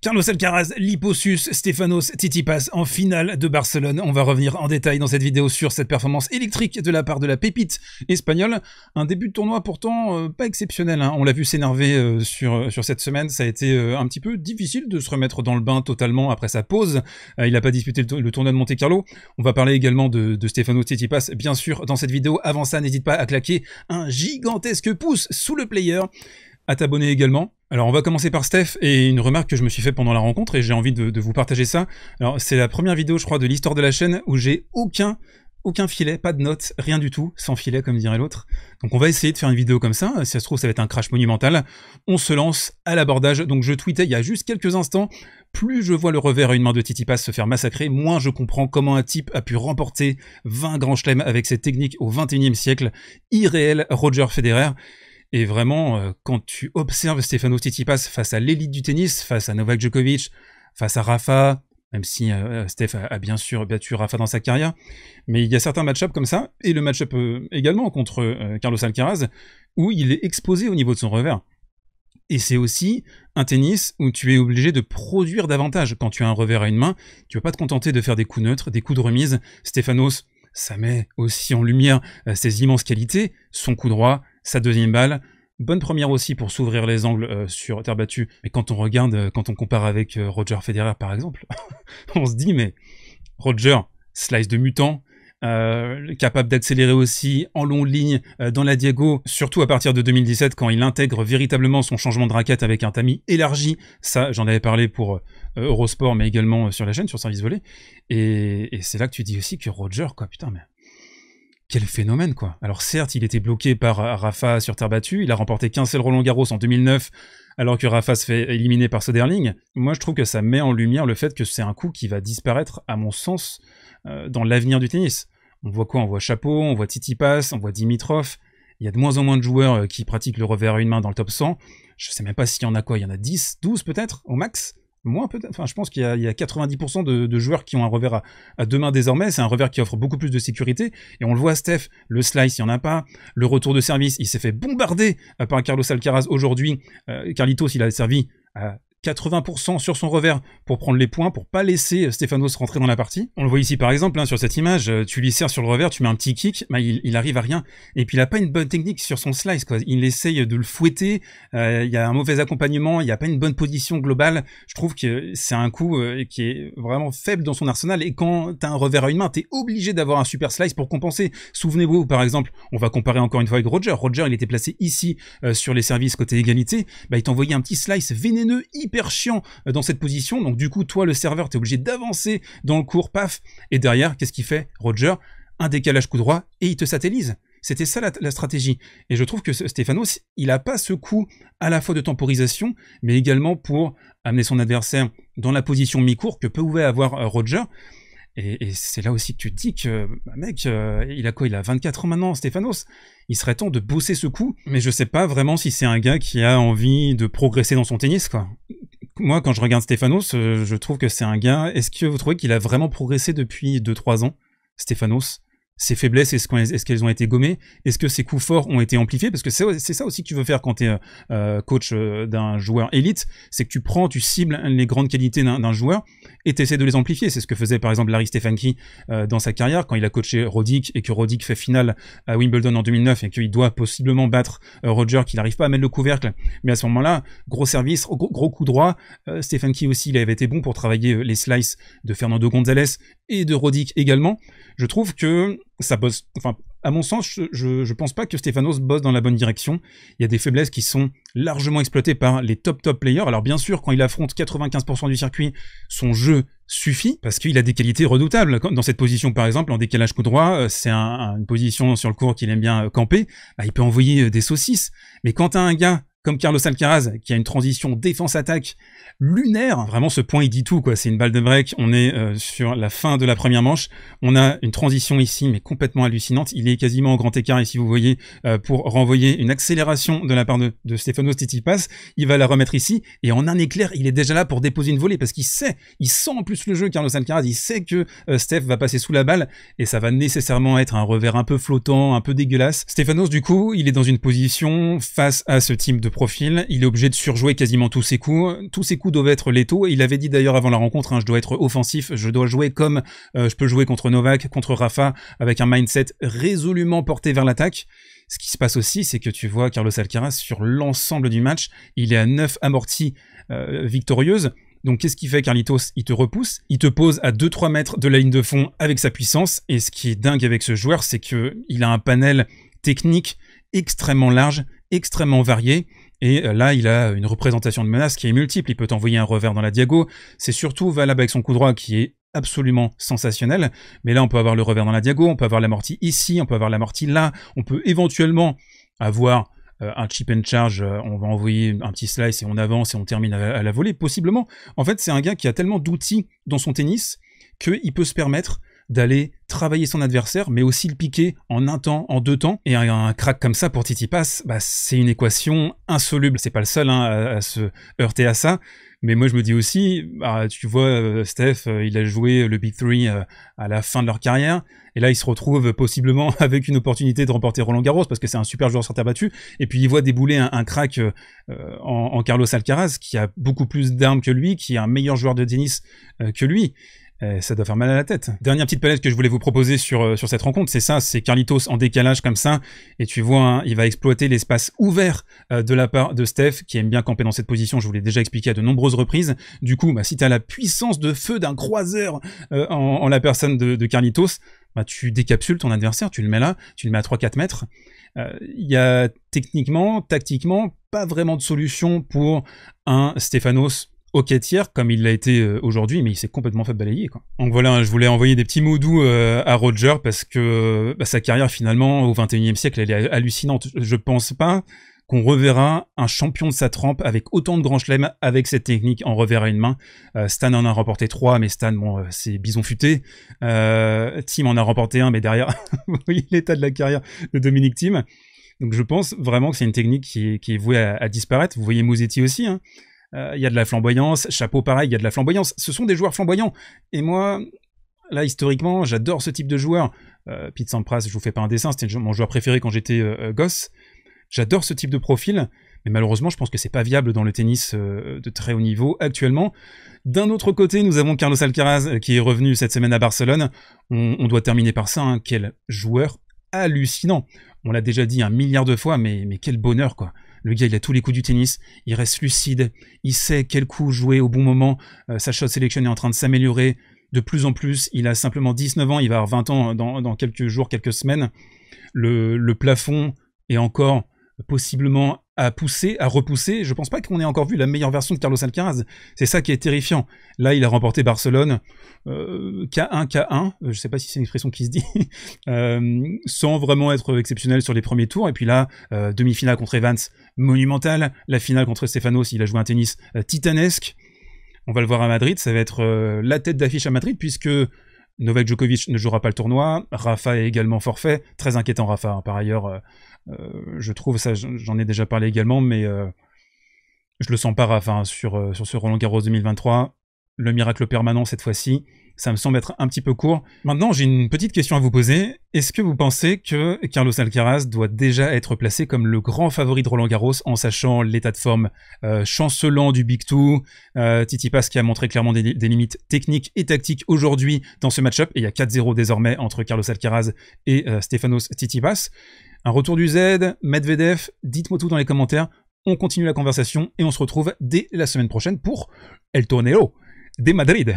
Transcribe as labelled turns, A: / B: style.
A: Carlos Alcaraz, Liposus, Stefanos Titipas en finale de Barcelone. On va revenir en détail dans cette vidéo sur cette performance électrique de la part de la pépite espagnole. Un début de tournoi pourtant euh, pas exceptionnel. Hein. On l'a vu s'énerver euh, sur, euh, sur cette semaine. Ça a été un petit peu difficile de se remettre dans le bain totalement après sa pause. il n'a pas disputé le, tournoi de Monte Carlo. On va parler également de, de Titipas, bien sûr, dans cette vidéo. Avant ça, n'hésite pas à claquer un gigantesque pouce sous le player à t'abonner également. Alors on va commencer par Steph et une remarque que je me suis fait pendant la rencontre et j'ai envie de, vous partager ça. Alors c'est la première vidéo je crois de l'histoire de la chaîne où j'ai aucun aucun filet, pas de notes, rien du tout, sans filet comme dirait l'autre. Donc on va essayer de faire une vidéo comme ça, si ça se trouve ça va être un crash monumental. On se lance à l'abordage, donc je tweetais il y a juste quelques instants, plus je vois le revers à une main de Titi Pass se faire massacrer, moins je comprends comment un type a pu remporter 20 grands chelems avec cette technique au 21e siècle, irréel Roger Federer. Et vraiment, euh, quand tu observes Stefano Tsitsipas face à l'élite du tennis, face à Novak Djokovic, face à Rafa, même si euh, euh, Stef a, bien sûr battu Rafa dans sa carrière, mais il y a certains match ups comme ça, et le match-up également contre Carlos Alcaraz, où il est exposé au niveau de son revers. Et c'est aussi un tennis où tu es obligé de produire davantage. Quand tu as un revers à une main, tu ne vas pas te contenter de faire des coups neutres, des coups de remise. Stefanos, ça met aussi en lumière ses immenses qualités, son coup droit, sa deuxième balle. Bonne première aussi pour s'ouvrir les angles euh, sur terre battue. Mais quand on regarde, euh, quand on compare avec euh, Roger Federer par exemple, on se dit mais Roger, slice de mutant, capable d'accélérer aussi en longue ligne dans la Diego, surtout à partir de 2017 quand il intègre véritablement son changement de raquette avec un tamis élargi. Ça, j'en avais parlé pour Eurosport, mais également sur la chaîne, sur Service Volé. Et, et c'est là que tu dis aussi que Roger, quoi, putain, mais quel phénomène, quoi. Alors certes, il était bloqué par Rafa sur terre battue, il a remporté 15 le Roland Garros en 2009, alors que Rafa se fait éliminer par Soderling. Moi, je trouve que ça met en lumière le fait que c'est un coup qui va disparaître, à mon sens, euh, dans l'avenir du tennis. On voit quoi On voit Chapeau, on voit Titi passe on voit Dimitrov. Il y a de moins en moins de joueurs euh, qui pratiquent le revers à une main dans le top 100. Je sais même pas s'il y en a quoi, il y en a 10, 12 peut-être, au max moi peut-être. Enfin, je pense qu'il y, a 90% de, joueurs qui ont un revers à, demain désormais. C'est un revers qui offre beaucoup plus de sécurité. Et on le voit, Steph, le slice, il n'y en a pas. Le retour de service, il s'est fait bombarder euh, par Carlos Alcaraz aujourd'hui. Euh, Carlitos, il a servi à 80% sur son revers pour prendre les points, pour pas laisser euh, Stefanos rentrer dans la partie. On le voit ici par exemple, hein, sur cette image, euh, tu lui serres sur le revers, tu mets un petit kick, mais il, n'arrive arrive à rien. Et puis il a pas une bonne technique sur son slice, quoi. Il essaye de le fouetter, euh, il y a un mauvais accompagnement, il n'y a pas une bonne position globale. Je trouve que c'est un coup qui est vraiment faible dans son arsenal. Et quand tu as un revers à une main, es obligé d'avoir un super slice pour compenser. Souvenez-vous, par exemple, on va comparer encore une fois avec Roger. Roger, il était placé ici sur les services côté égalité. Bah, il t'envoyait un petit slice vénéneux, hyper hyper chiant euh, dans cette position. Donc du coup, toi, le serveur, tu es obligé d'avancer dans le cours, paf. Et derrière, qu'est-ce qu'il fait, Roger Un décalage coup droit et il te satellise. C'était ça la, stratégie. Et je trouve que Stéphanos il a pas ce coup à la fois de temporisation, mais également pour amener son adversaire dans la position mi-court que pouvait avoir euh, Roger. Et, c'est là aussi que tu te dis que, bah, mec, euh, il a quoi Il a 24 ans maintenant, Stéphanos Il serait temps de bosser ce coup. Mais je sais pas vraiment si c'est un gars qui a envie de progresser dans son tennis, quoi moi, quand je regarde Stéphanos, euh, je trouve que c'est un gars. Est-ce que vous trouvez qu'il a vraiment progressé depuis 2-3 ans, Stéphanos ces faiblesses, est-ce qu'elles ont été gommées Est-ce que ces coups forts ont été amplifiés Parce que c'est ça aussi que tu veux faire quand tu es euh, euh, coach euh, d'un joueur élite, c'est que tu prends, tu cibles les grandes qualités d'un joueur et tu de les amplifier. C'est ce que faisait par exemple Larry Stefanki dans sa carrière quand il a coaché Roddick et que Roddick fait finale à Wimbledon en 2009 et qu'il doit possiblement battre Roger, qui n'arrive pas à mettre le couvercle. Mais à ce moment-là, gros service, gros, coup droit. Stefanki aussi, il avait été bon pour travailler les slices de Fernando Gonzalez et de rodic également, je trouve que ça bosse. Enfin, à mon sens, je, ne pense pas que Stéphanos bosse dans la bonne direction. Il y a des faiblesses qui sont largement exploitées par les top top players. Alors bien sûr, quand il affronte 95% du circuit, son jeu suffit parce qu'il a des qualités redoutables. Dans cette position, par exemple, en décalage coup droit, euh, c'est une position sur le court qu'il aime bien euh, camper. Bah, il peut envoyer euh, des saucisses. Mais quand as un gars comme Carlos Alcaraz, qui a une transition défense-attaque lunaire. Vraiment, ce point, il dit tout, quoi. C'est une balle de break. On est euh, sur la fin de la première manche. On a une transition ici, mais complètement hallucinante. Il est quasiment au grand écart si vous voyez, euh, pour renvoyer une accélération de la part de, Stefanos Stefano Tsitsipas. Il va la remettre ici, et en un éclair, il est déjà là pour déposer une volée, parce qu'il sait, il sent en plus le jeu, Carlos Alcaraz. Il sait que euh, Steph va passer sous la balle, et ça va nécessairement être un revers un peu flottant, un peu dégueulasse. Stefanos, du coup, il est dans une position face à ce type de profil, il est obligé de surjouer quasiment tous ses coups. Tous ses coups doivent être létaux. Il avait dit d'ailleurs avant la rencontre, hein, je dois être offensif, je dois jouer comme euh, je peux jouer contre Novak, contre Rafa, avec un mindset résolument porté vers l'attaque. Ce qui se passe aussi, c'est que tu vois Carlos Alcaraz sur l'ensemble du match, il est à 9 amorties euh, victorieuses. Donc qu'est-ce qu'il fait Carlitos Il te repousse, il te pose à 2-3 mètres de la ligne de fond avec sa puissance, et ce qui est dingue avec ce joueur, c'est qu'il a un panel technique extrêmement large extrêmement varié Et euh, là, il a une représentation de menace qui est multiple. Il peut envoyer un revers dans la Diago. C'est surtout valable avec son coup droit qui est absolument sensationnel. Mais là, on peut avoir le revers dans la Diago, on peut avoir l'amorti ici, on peut avoir l'amorti là. On peut éventuellement avoir euh, un chip and charge. on va envoyer un petit slice et on avance et on termine à, à la volée, possiblement. En fait, c'est un gars qui a tellement d'outils dans son tennis qu'il peut se permettre d'aller travailler son adversaire, mais aussi le piquer en un temps, en deux temps. Et un, crack comme ça pour Titi Pass, bah, c'est une équation insoluble. C'est pas le seul hein, à, se heurter à ça. Mais moi, je me dis aussi, bah, tu vois, euh, Steph, euh, il a joué le Big 3 euh, à la fin de leur carrière. Et là, il se retrouve possiblement avec une opportunité de remporter Roland Garros parce que c'est un super joueur sur terre battue. Et puis, il voit débouler un, crack en, Carlos Alcaraz qui a beaucoup plus d'armes que lui, qui est un meilleur joueur de tennis que lui. Euh, ça doit faire mal à la tête. Dernière petite palette que je voulais vous proposer sur, euh, sur cette rencontre, c'est ça, c'est Carlitos en décalage comme ça, et tu vois, hein, il va exploiter l'espace ouvert euh, de la part de Steph, qui aime bien camper dans cette position, je vous l'ai déjà expliqué à de nombreuses reprises. Du coup, bah, si tu as la puissance de feu d'un croiseur en, la personne de, Carlitos, bah, tu décapsules ton adversaire, tu le mets là, tu le mets à 3-4 mètres. Il y a techniquement, tactiquement, pas vraiment de solution pour un Stéphanos au tiers comme il l'a été euh, aujourd'hui, mais il s'est complètement fait balayer. Quoi. Donc voilà, je voulais envoyer des petits mots doux euh, à Roger parce que euh, bah, sa carrière finalement au 21e siècle, elle est hallucinante. Je pense pas qu'on reverra un champion de sa trempe avec autant de grands chelems avec cette technique. On reverra une main. Stan en a remporté trois, mais Stan, bon, c'est bison futé. Tim en a remporté un, mais derrière, vous voyez l'état de la carrière de Dominique Tim. Donc je pense vraiment que c'est une technique qui est, vouée à, disparaître. Vous voyez Mouzetti aussi. Hein. Euh, il y a de la flamboyance. Chapeau, pareil, il y a de la flamboyance. Ce sont des joueurs flamboyants. Et moi, là, historiquement, j'adore ce type de joueur. Euh, Pete Sampras, je vous fais pas un dessin, c'était mon joueur préféré quand j'étais euh, gosse. J'adore ce type de profil, mais malheureusement, je pense que c'est pas viable dans le tennis de très haut niveau actuellement. D'un autre côté, nous avons Carlos Alcaraz qui est revenu cette semaine à Barcelone. On, doit terminer par ça. Hein. Quel joueur hallucinant On l'a déjà dit un milliard de fois, mais, mais quel bonheur quoi le gars, il a tous les coups du tennis, il reste lucide, il sait quel coup jouer au bon moment, euh, sa shot selection est en train de s'améliorer de plus en plus, il a simplement 19 ans, il va avoir 20 ans dans, quelques jours, quelques semaines. Le, le plafond est encore possiblement à pousser, à repousser. Je pense pas qu'on ait encore vu la meilleure version de Carlos Alcaraz. C'est ça qui est terrifiant. Là, il a remporté Barcelone K1 euh, K1. Euh, je sais pas si c'est une expression qui se dit, euh, sans vraiment être exceptionnel sur les premiers tours. Et puis là, demi-finale contre Evans, monumentale. La finale contre Stefanos, il a joué un tennis titanesque. On va le voir à Madrid. Ça va être la tête d'affiche à Madrid puisque Novak Djokovic ne jouera pas le tournoi. Rafa est également forfait. Très inquiétant, Rafa. Hein. Par ailleurs, euh, euh, je trouve, ça, j'en ai déjà parlé également, mais euh, je le sens pas, Rafa, hein, sur, sur ce Roland Garros 2023. Le miracle permanent cette fois-ci ça me semble être un petit peu court. Maintenant, j'ai une petite question à vous poser. Est-ce que vous pensez que Carlos Alcaraz doit déjà être placé comme le grand favori de Roland Garros en sachant l'état de forme euh, chancelant du Big Two, euh, Titi qui a montré clairement des, limites techniques et tactiques aujourd'hui dans ce match-up, il y a 4-0 désormais entre Carlos Alcaraz et euh, Stefanos Tsitsipas. Un retour du Z, Medvedev, dites-moi tout dans les commentaires, on continue la conversation et on se retrouve dès la semaine prochaine pour El Torneo de Madrid.